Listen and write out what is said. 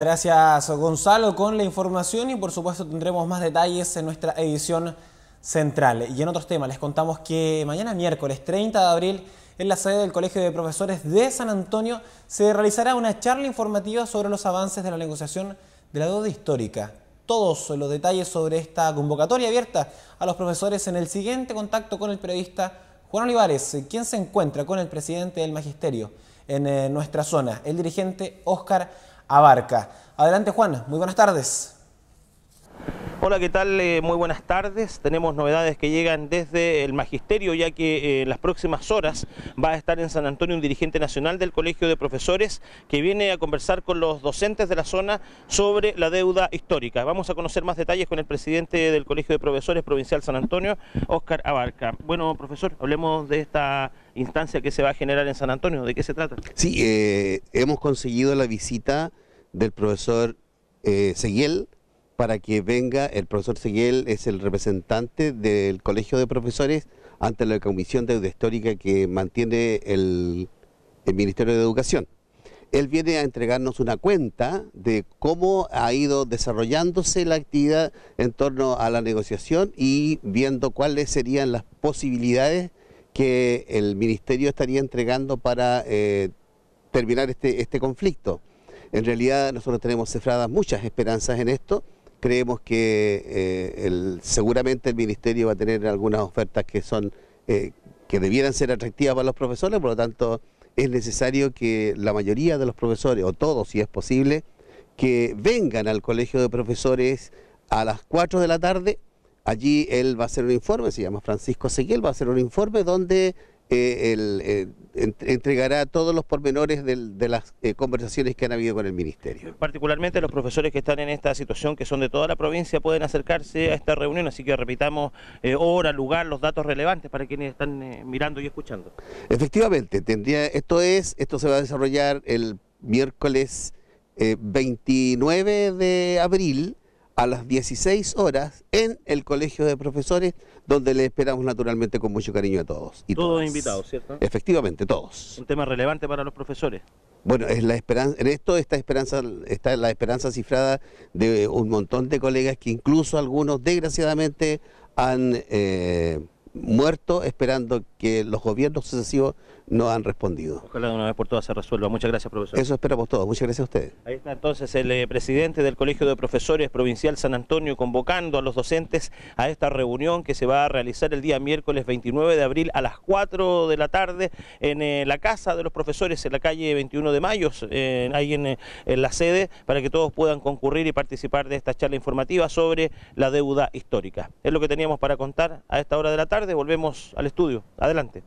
Gracias Gonzalo con la información y por supuesto tendremos más detalles en nuestra edición central. Y en otros temas les contamos que mañana miércoles 30 de abril en la sede del Colegio de Profesores de San Antonio se realizará una charla informativa sobre los avances de la negociación de la deuda histórica. Todos los detalles sobre esta convocatoria abierta a los profesores en el siguiente contacto con el periodista Juan Olivares, quien se encuentra con el presidente del Magisterio en eh, nuestra zona, el dirigente Oscar. Abarca. Adelante Juan, muy buenas tardes. Hola, ¿qué tal? Eh, muy buenas tardes. Tenemos novedades que llegan desde el Magisterio, ya que eh, en las próximas horas va a estar en San Antonio un dirigente nacional del Colegio de Profesores que viene a conversar con los docentes de la zona sobre la deuda histórica. Vamos a conocer más detalles con el presidente del Colegio de Profesores Provincial San Antonio, Oscar Abarca. Bueno, profesor, hablemos de esta instancia que se va a generar en San Antonio. ¿De qué se trata? Sí, eh, hemos conseguido la visita del profesor eh, Seguiel para que venga, el profesor Seguiel es el representante del Colegio de Profesores ante la Comisión de Deuda Histórica que mantiene el, Ministerio de Educación. Él viene a entregarnos una cuenta de cómo ha ido desarrollándose la actividad en torno a la negociación y viendo cuáles serían las posibilidades que el Ministerio estaría entregando para eh, terminar este, este conflicto. En realidad nosotros tenemos cefradas muchas esperanzas en esto. Creemos que eh, seguramente el Ministerio va a tener algunas ofertas que son eh, que debieran ser atractivas para los profesores, por lo tanto es necesario que la mayoría de los profesores, o todos si es posible, que vengan al colegio de profesores a las 4 de la tarde. Allí él va a hacer un informe, se llama Francisco Seguiel, va a hacer un informe donde eh, entregará todos los pormenores de, las eh, conversaciones que han habido con el Ministerio. Particularmente los profesores que están en esta situación, que son de toda la provincia, pueden acercarse a esta reunión, así que repitamos eh, hora, lugar, los datos relevantes para quienes están mirando y escuchando. Efectivamente, tendría, esto es, esto se va a desarrollar el miércoles 29 de abril, a las 16 horas en el Colegio de Profesores, donde le esperamos naturalmente con mucho cariño a todos. Y todos invitados, ¿cierto? Efectivamente, todos. Un tema relevante para los profesores. Bueno, es la esperanza, en esto esta esperanza, está la esperanza cifrada de un montón de colegas que incluso algunos desgraciadamente han eh, muerto esperando que los gobiernos sucesivos no han respondido. Ojalá de una vez por todas se resuelva. Muchas gracias, profesor. Eso esperamos todos. Muchas gracias a ustedes. Ahí está entonces el eh, presidente del Colegio de Profesores Provincial San Antonio convocando a los docentes a esta reunión que se va a realizar el día miércoles 29 de abril a las 4 de la tarde en eh, la Casa de los Profesores en la calle 21 de Mayo, ahí eh, en, la sede, para que todos puedan concurrir y participar de esta charla informativa sobre la deuda histórica. Es lo que teníamos para contar a esta hora de la tarde. Volvemos al estudio. Adelante.